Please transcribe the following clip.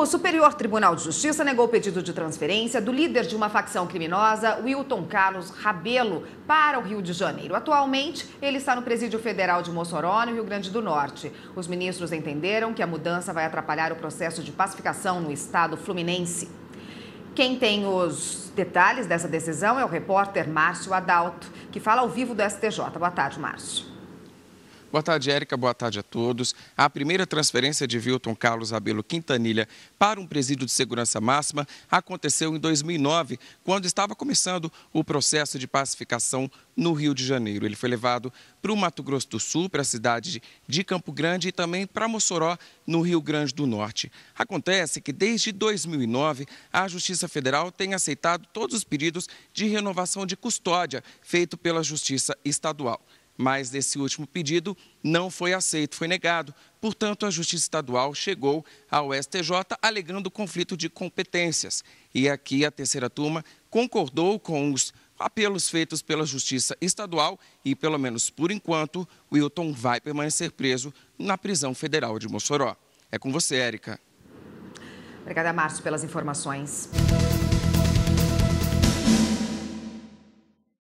O Superior Tribunal de Justiça negou o pedido de transferência do líder de uma facção criminosa, Wilton Carlos Rabelo, para o Rio de Janeiro. Atualmente, ele está no Presídio Federal de Mossoró, no Rio Grande do Norte. Os ministros entenderam que a mudança vai atrapalhar o processo de pacificação no estado fluminense. Quem tem os detalhes dessa decisão é o repórter Márcio Adalto, que fala ao vivo do STJ. Boa tarde, Márcio. Boa tarde, Érica. Boa tarde a todos. A primeira transferência de Wilton Carlos Abelo Quintanilha para um presídio de segurança máxima aconteceu em 2009, quando estava começando o processo de pacificação no Rio de Janeiro. Ele foi levado para o Mato Grosso do Sul, para a cidade de Campo Grande e também para Mossoró, no Rio Grande do Norte. Acontece que desde 2009, a Justiça Federal tem aceitado todos os pedidos de renovação de custódia feito pela Justiça Estadual mas desse último pedido não foi aceito, foi negado. Portanto, a Justiça Estadual chegou ao STJ alegando conflito de competências. E aqui a terceira turma concordou com os apelos feitos pela Justiça Estadual e, pelo menos por enquanto, Wilton vai permanecer preso na prisão federal de Mossoró. É com você, Érica. Obrigada, Márcio, pelas informações.